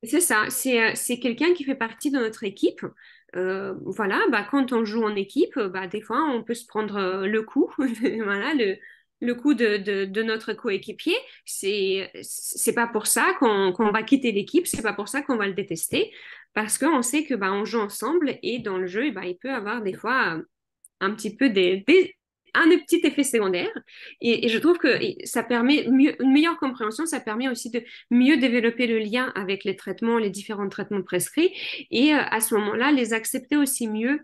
C'est ça, c'est, quelqu'un qui fait partie de notre équipe. voilà, bah, quand on joue en équipe, bah, des fois, on peut se prendre le coup, voilà, le, le coup de, de, de notre coéquipier. C'est, c'est pas pour ça qu'on, qu'on va quitter l'équipe, c'est pas pour ça qu'on va le détester parce qu'on sait que bah, on joue ensemble et dans le jeu, bah, il peut avoir des fois euh, un petit peu des, un effet secondaire. Et, je trouve que ça permet mieux, une meilleure compréhension, ça permet aussi de mieux développer le lien avec les traitements, les différents traitements prescrits, et euh, à ce moment-là, les accepter aussi mieux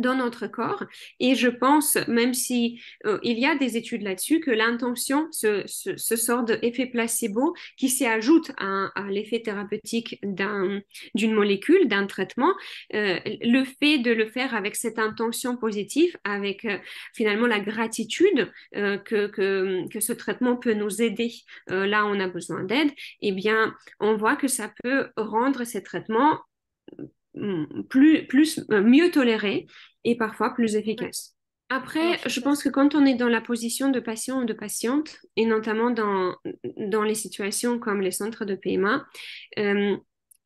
dans notre corps. Et je pense, même si euh, il y a des études là-dessus, que l'intention, ce, ce, ce, sort d'effet placebo qui s'y ajoute à, l'effet thérapeutique d'une molécule, d'un traitement, euh, le fait de le faire avec cette intention positive, avec euh, finalement la gratitude que, que, que, ce traitement peut nous aider, là on a besoin d'aide, eh bien on voit que ça peut rendre ces traitements Mm, plus, plus, euh, mieux toléré et parfois plus efficace. Après, je pense que quand on est dans la position de patient ou de patiente, et notamment dans, dans les situations comme les centres de PMA, euh,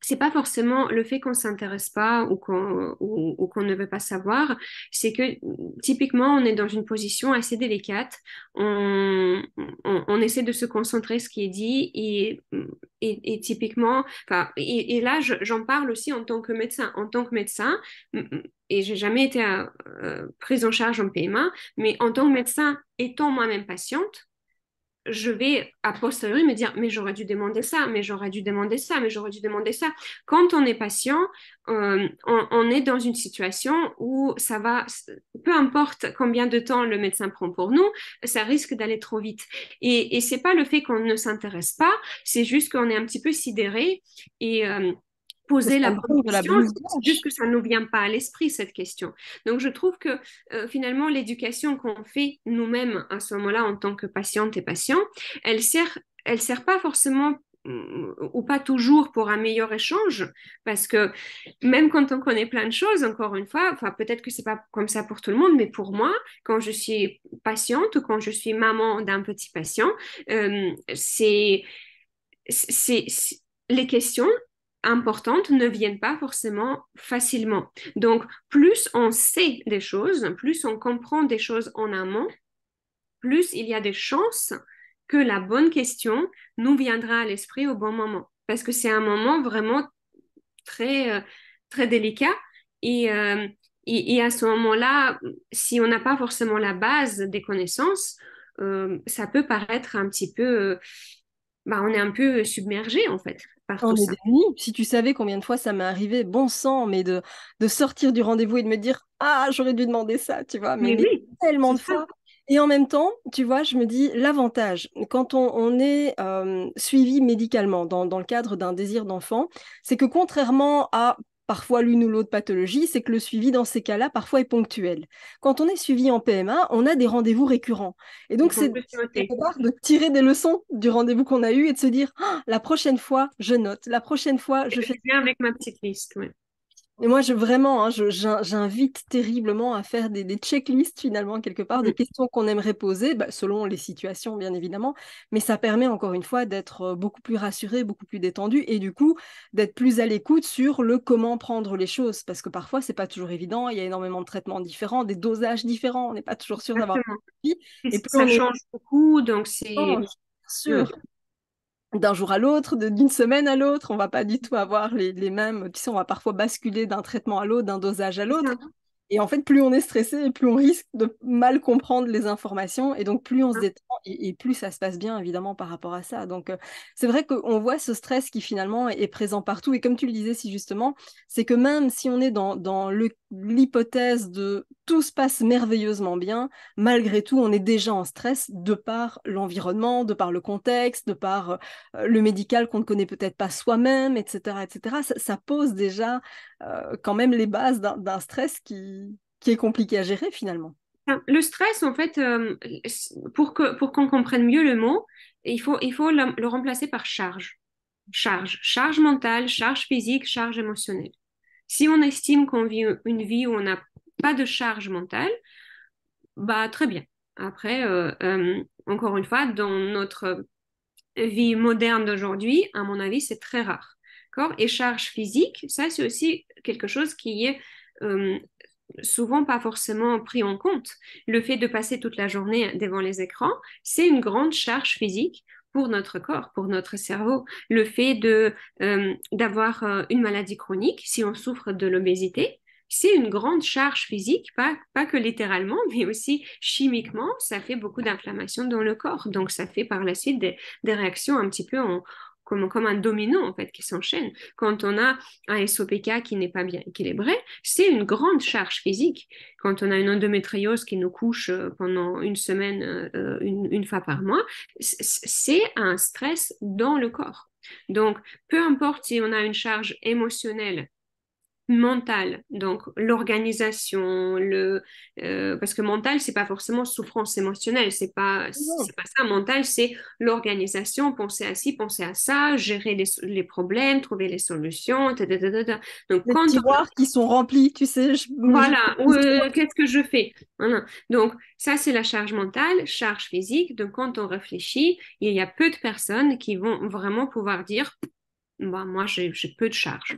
c'est pas forcément le fait qu'on s'intéresse pas ou qu'on ne veut pas savoir, c'est que typiquement on est dans une position assez délicate, on, essaie de se concentrer ce qui est dit et, typiquement, et, là j'en parle aussi en tant que médecin, en tant que médecin, et j'ai jamais été euh, prise en charge en PMA, mais en tant que médecin étant moi-même patiente, je vais à posteriori me dire mais j'aurais dû demander ça, mais j'aurais dû demander ça, mais j'aurais dû demander ça. Quand on est patient, euh, on, est dans une situation où ça va, peu importe combien de temps le médecin prend pour nous, ça risque d'aller trop vite. Et, c'est pas le fait qu'on ne s'intéresse pas, c'est juste qu'on est un petit peu sidéré et euh, poser la bonne question, juste que ça ne nous vient pas à l'esprit, cette question. Donc, je trouve que euh, finalement, l'éducation qu'on fait nous-mêmes à ce moment-là en tant que patiente et patient, elle sert, elle sert pas forcément ou pas toujours pour un meilleur échange, parce que même quand on connaît plein de choses, encore une fois, enfin peut-être que c'est pas comme ça pour tout le monde, mais pour moi, quand je suis patiente ou quand je suis maman d'un petit patient, euh, c'est c'est les questions importantes ne viennent pas forcément facilement. Donc, plus on sait des choses, plus on comprend des choses en amont, plus il y a des chances que la bonne question nous viendra à l'esprit au bon moment. Parce que c'est un moment vraiment très, euh, très délicat. Euh, et, à ce moment-là, si on n'a pas forcément la base des connaissances, euh, ça peut paraître un petit peu... Bah, on est un peu submergé en fait. Si tu savais combien de fois ça m'est arrivé, bon sang, mais de, de sortir du rendez-vous et de me dire Ah, j'aurais dû demander ça, tu vois, mais, tellement de fois. Et en même temps, tu vois, je me dis l'avantage, quand on, est euh, suivi médicalement dans, dans, le cadre d'un désir d'enfant, c'est que contrairement à parfois l'une ou l'autre pathologie, c'est que le suivi dans ces cas-là, parfois, est ponctuel. Quand on est suivi en PMA, on a des rendez-vous récurrents. Et donc, c'est de tirer des leçons du rendez-vous qu'on a eu et de se dire, oh, la prochaine fois, je note, la prochaine fois, je fais... avec ma petite liste, et moi, je, vraiment, hein, j'invite terriblement à faire des, checklists, finalement, quelque part, des mm. questions qu'on aimerait poser, bah, selon les situations, bien évidemment. Mais ça permet, encore une fois, d'être euh, beaucoup plus rassuré, beaucoup plus détendu, et du coup, d'être plus à l'écoute sur le comment prendre les choses. Parce que parfois, ce n'est pas toujours évident. Il y a énormément de traitements différents, des dosages différents. On n'est pas toujours sûr d'avoir. Et, et puis, ça change beaucoup, donc c'est. Sûr d'un jour à l'autre, d'une semaine à l'autre. On va pas du tout avoir les, mêmes. Tu sais, on va parfois basculer d'un traitement à l'autre, d'un dosage à l'autre. Hein. Et en fait, plus on est stressé, plus on risque de mal comprendre les informations, et donc plus on se ah. détend, et, plus ça se passe bien, évidemment, par rapport à ça. Donc, euh, c'est vrai qu'on voit ce stress qui finalement est, présent partout. Et comme tu le disais si justement, c'est que même si on est dans, dans l'hypothèse de tout se passe merveilleusement bien, malgré tout, on est déjà en stress de par l'environnement, de par le contexte, de par euh, le médical qu'on ne connaît peut-être pas soi-même, etc., etc. ça pose déjà euh, quand même les bases d'un stress qui, est compliqué à gérer finalement. Le stress, en fait, euh, pour qu'on pour comprenne mieux le mot, il faut, il faut le, remplacer par charge. Charge. Charge mentale, charge physique, charge émotionnelle. Si on estime qu'on vit une vie où on n'a pas de charge mentale, bah très bien. Après, euh, encore une fois, dans notre vie moderne d'aujourd'hui, à mon avis, c'est très rare. Et charge physique, ça c'est aussi quelque chose qui est euh, souvent pas forcément pris en compte. Le fait de passer toute la journée devant les écrans, c'est une grande charge physique pour notre corps, pour notre cerveau. Le fait de euh, d'avoir euh, une maladie chronique, si on souffre de l'obésité, c'est une grande charge physique, pas, pas que littéralement, mais aussi chimiquement, ça fait beaucoup d'inflammation dans le corps. Donc, ça fait par la suite des, des réactions un petit peu en, comme, un domino en fait qui s'enchaîne. Quand on a un SOPK qui n'est pas bien équilibré, c'est une grande charge physique. Quand on a une endométriose qui nous couche euh, pendant une semaine, euh, euh, une fois par mois, c'est un stress dans le corps. Donc, peu importe si on a une charge émotionnelle mental donc l'organisation, le euh, parce que mental c'est pas forcément souffrance émotionnelle, c'est pas c'est pas ça. Mental c'est l'organisation, penser à ci, penser à ça, gérer les, les problèmes, trouver les solutions, donc les quand tiroirs qui sont remplis, tu sais. Voilà, qu'est-ce que je fais Donc ça c'est la charge mentale, charge physique. Donc quand on réfléchit, il y a peu de personnes qui vont vraiment pouvoir dire bah, moi j'ai peu de charge.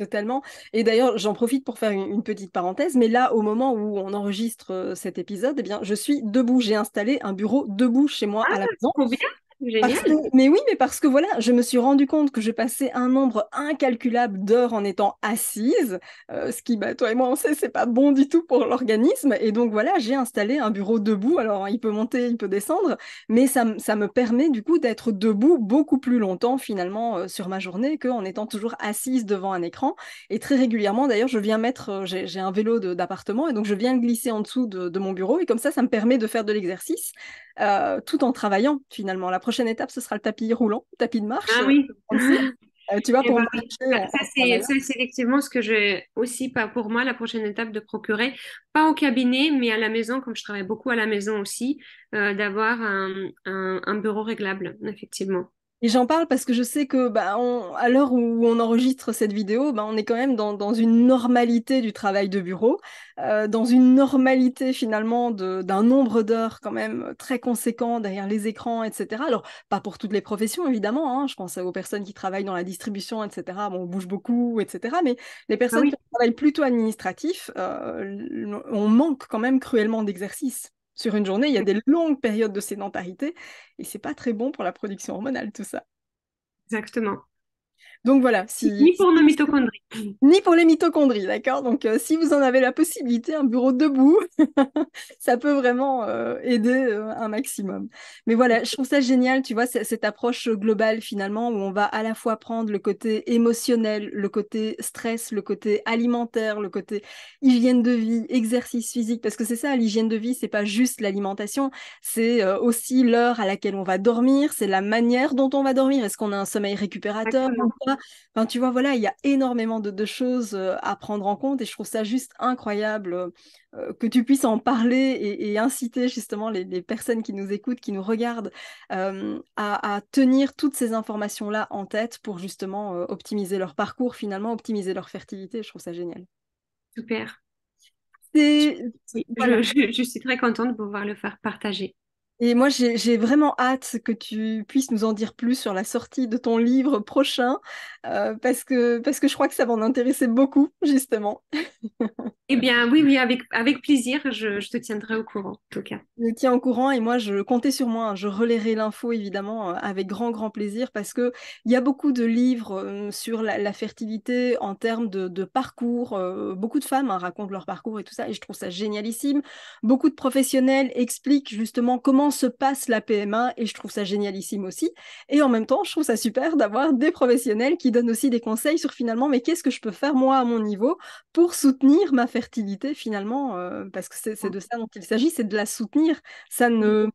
Totalement. Et d'ailleurs, j'en profite pour faire une, petite parenthèse, mais là, au moment où on enregistre euh, cet épisode, eh bien, je suis debout. J'ai installé un bureau debout chez moi à ah, la maison mais oui, mais parce que voilà, je me suis rendu compte que je passais un nombre incalculable d'heures en étant assise, euh, ce qui, bah, toi et moi, on sait, c'est pas bon du tout pour l'organisme. Et donc voilà, j'ai installé un bureau debout. Alors, il peut monter, il peut descendre, mais ça, me permet du coup d'être debout beaucoup plus longtemps finalement euh, sur ma journée qu'en étant toujours assise devant un écran. Et très régulièrement, d'ailleurs, je viens mettre, euh, j'ai un vélo d'appartement et donc je viens glisser en dessous de, de mon bureau et comme ça, ça me permet de faire de l'exercice. Euh, tout en travaillant finalement. La prochaine étape, ce sera le tapis roulant, le tapis de marche. Ah euh, oui. Euh, tu vois, pour marcher, ça, c'est, effectivement ce que j'ai aussi, pas pour moi, la prochaine étape de procurer, pas au cabinet, mais à la maison, comme je travaille beaucoup à la maison aussi, d'avoir un bureau réglable, effectivement. Et j'en parle parce que je sais que bah, à l'heure où on enregistre cette vidéo, bah, on est quand même dans, une normalité du travail de bureau, euh, dans une normalité finalement d'un nombre d'heures quand même très conséquent derrière les écrans, etc. Alors, pas pour toutes les professions, évidemment. Hein. je pense aux personnes qui travaillent dans la distribution, etc. on bouge beaucoup, etc. Mais les ah personnes qui travaillent plutôt administratif, euh, on manque quand même cruellement d'exercice sur une journée, il y a mm. des longues périodes de sédentarité et c'est pas très bon pour la production hormonale, tout ça. Exactement. Donc voilà. Si, ni pour nos mitochondries. Ni pour les mitochondries, d'accord Donc euh, si vous en avez la possibilité, un bureau debout, ça peut vraiment euh, aider euh, un maximum. Mais voilà, je trouve ça génial, tu vois, cette approche globale finalement où on va à la fois prendre le côté émotionnel, le côté stress, le côté alimentaire, le côté hygiène de vie, exercice physique, parce que c'est ça, l'hygiène de vie, c'est pas juste l'alimentation, c'est aussi l'heure à laquelle on va dormir, c'est la manière dont on va dormir. Est-ce qu'on a un sommeil récupérateur tu vois, voilà, il y a énormément de, choses euh, à prendre en compte et je trouve ça juste incroyable euh, que tu puisses en parler et, inciter justement les, personnes qui nous écoutent, qui nous regardent, euh, à, tenir toutes ces informations-là en tête pour justement optimiser leur parcours, finalement optimiser leur fertilité. Je trouve ça génial. Super. je suis très contente de pouvoir le faire partager. Et moi, j'ai vraiment hâte que tu puisses nous en dire plus sur la sortie de ton livre prochain, euh, parce, que, parce que je crois que ça va en intéresser beaucoup, justement. eh bien, oui, oui, avec, avec plaisir, je, te tiendrai au courant, en tout cas. Je tiens au courant et moi, je comptais sur moi. Hein. je relayerai l'info, évidemment, euh, avec grand, grand plaisir, parce qu'il y a beaucoup de livres euh, sur la, fertilité en termes de, parcours. beaucoup de femmes hein, racontent leur parcours et tout ça, et je trouve ça génialissime. Beaucoup de professionnels expliquent justement comment se passe la PMA et je trouve ça génialissime aussi. Et en même temps, je trouve ça super d'avoir des professionnels qui donnent aussi des conseils sur finalement, mais qu'est-ce que je peux faire moi à mon niveau pour soutenir ma fertilité finalement, euh, parce que c'est de ça dont il s'agit, c'est de la soutenir. Ça ne,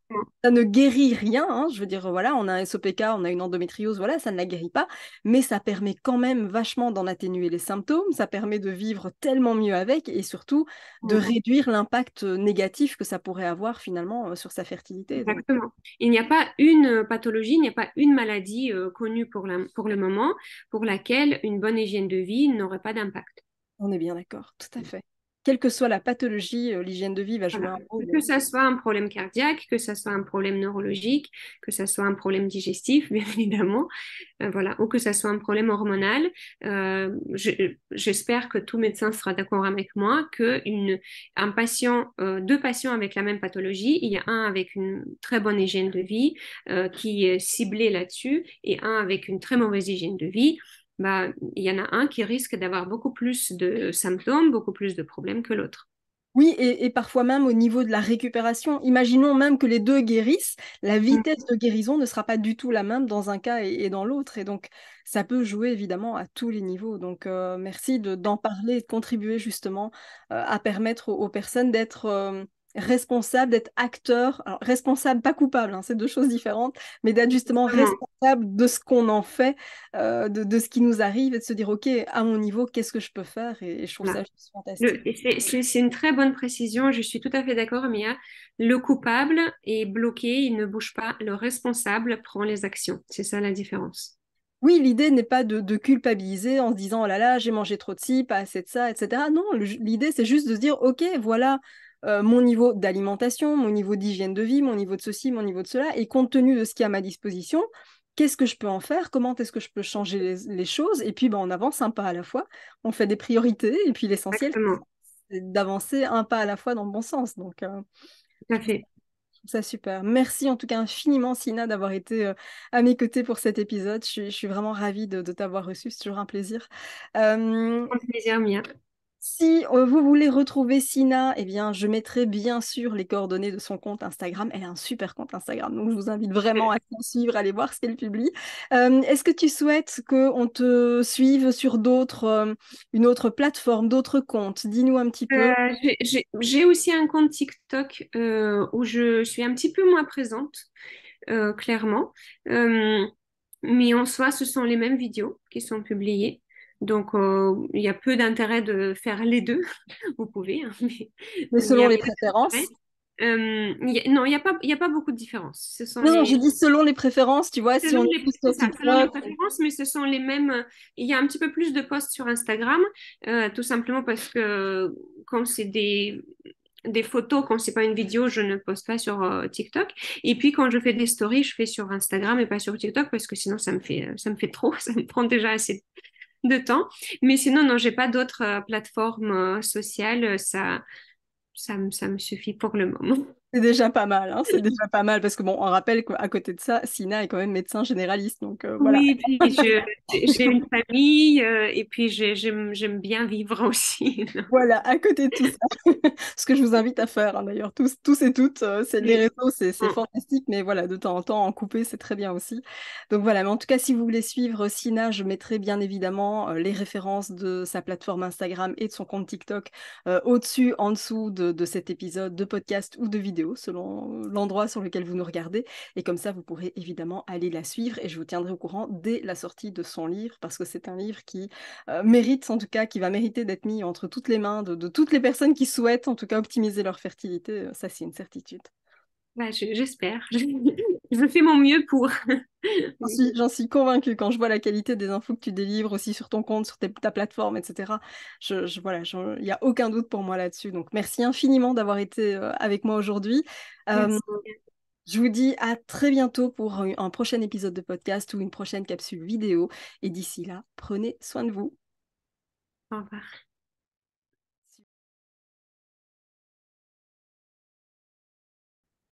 ça ne guérit rien, hein. je veux dire, voilà, on a un SOPK, on a une endométriose, voilà, ça ne la guérit pas, mais ça permet quand même vachement d'en atténuer les symptômes, ça permet de vivre tellement mieux avec et surtout de mmh. réduire l'impact négatif que ça pourrait avoir finalement euh, sur sa fertilité. Euh, Exactement. Il n'y a pas une euh, pathologie, il n'y a pas une maladie euh, connue pour le moment pour laquelle une bonne hygiène de vie n'aurait pas d'impact. On est bien d'accord, tout à mmh. fait quelle que soit la pathologie, euh, l'hygiène de vie va jouer un rôle. Que ce euh, soit un problème cardiaque, que ce soit un problème neurologique, que ce soit un problème digestif, bien évidemment, euh, voilà, ou que ce soit un problème hormonal. J'espère que tout médecin sera d'accord avec moi que patient, deux patients avec la même pathologie, il y a un avec une très bonne hygiène de vie qui est ciblé là-dessus et un avec une très mauvaise hygiène de vie ben, il y en a un qui risque d'avoir beaucoup plus de symptômes, beaucoup plus de problèmes que l'autre. Oui, et, parfois même au niveau de la récupération. Imaginons même que les deux guérissent, la mm. vitesse de guérison ne sera pas du tout la même dans un cas et, dans l'autre. Et donc, ça peut jouer évidemment à tous les niveaux. Donc, euh, merci merci d'en parler et de contribuer justement euh, à permettre aux, personnes d'être euh, responsable, d'être acteur, responsable, pas coupable, hein, c'est deux choses différentes, mais d'être justement mmh. responsable de ce qu'on en fait, euh, de, ce qui nous arrive et de se dire, OK, à mon niveau, qu'est-ce que je peux faire et, je trouve ça fantastique. C'est une très bonne précision, je suis tout à fait d'accord, Mia. Le coupable est bloqué, il ne bouge pas, le responsable prend les actions, c'est ça la différence. Oui, l'idée n'est pas de, de, culpabiliser en se disant oh là là, j'ai mangé trop de ci, pas assez de ça, etc. Non, l'idée c'est juste de se dire ok, voilà euh, mon niveau d'alimentation, mon niveau d'hygiène de vie, mon niveau de ceci, mon niveau de cela, et compte tenu de ce qui est à ma disposition, qu'est-ce que je peux en faire, comment est-ce que je peux changer les, choses, et puis ben, on avance un pas à la fois, on fait des priorités, et puis l'essentiel, c'est d'avancer un pas à la fois dans le bon sens. Donc, euh... fait. Ça super. Merci en tout cas infiniment, Sina, d'avoir été euh, à mes côtés pour cet épisode. Je, suis vraiment ravie de, t'avoir reçu. C'est toujours un plaisir. Euh, un plaisir, Mia. Si euh, vous voulez retrouver Sina, eh bien, je mettrai bien sûr les coordonnées de son compte Instagram. Elle a un super compte Instagram, donc je vous invite vraiment à suivre, à aller voir ce qu'elle publie. Euh, est-ce que tu souhaites qu'on te suive sur d'autres, euh, une autre plateforme, d'autres comptes Dis-nous un petit peu. J'ai aussi un compte TikTok où je suis un petit peu moins présente, clairement. mais en soi, ce sont les mêmes vidéos qui sont publiées. Donc, euh, il y a peu d'intérêt de faire les deux. Vous pouvez. Hein, mais, selon les préférences euh, non, il n'y a, pas, a pas beaucoup de différences. non, j'ai dit selon les préférences, tu vois. Selon, les, selon les préférences, mais ce sont les mêmes. Euh, il y a un petit peu plus de posts sur Instagram, tout simplement parce que quand c'est des, photos, quand c'est pas une vidéo, je ne poste pas sur TikTok. Et puis quand je fais des stories, je fais sur Instagram et pas sur TikTok parce que sinon ça me fait, ça me fait trop, ça me prend déjà assez de temps. Mais sinon, non, j'ai pas d'autres euh, plateformes euh, sociales. Euh, ça, ça me suffit pour le moment. C'est déjà pas mal, hein, c'est déjà pas mal parce que bon, on rappelle qu'à côté de ça, Sina est quand même médecin généraliste, donc euh, voilà. Oui, puis j'ai une famille euh, et puis j'aime bien vivre aussi. voilà, à côté de tout ça, ce que je vous invite à faire hein, d'ailleurs, tous, tous et toutes, euh, c'est les réseaux, c'est mm. fantastique, mais voilà, de temps en temps en couper, c'est très bien aussi. Donc voilà, mais en tout cas, si vous voulez suivre Sina, je mettrai bien évidemment les références de sa plateforme Instagram et de son compte TikTok au-dessus, en dessous de, de cet épisode de podcast ou de vidéo selon euh, l'endroit sur lequel vous nous regardez. Et comme ça, vous pourrez évidemment aller la suivre et je vous tiendrai au courant dès la sortie de son livre parce que c'est un livre qui euh, mérite, en tout cas, qui va mériter d'être mis entre toutes les mains de, de toutes les personnes qui souhaitent, en tout cas, optimiser leur fertilité. Euh, ça, c'est une certitude. J'espère. Je, fais mon mieux pour. J'en suis, convaincue quand je vois la qualité des infos que tu délivres aussi sur ton compte, sur ta plateforme, etc. Je, voilà, il n'y a aucun doute pour moi là-dessus. Donc merci infiniment d'avoir été euh, avec moi aujourd'hui. Euh, je vous dis à très bientôt pour un prochain épisode de podcast ou une prochaine capsule vidéo. Et d'ici là, prenez soin de vous. Au revoir.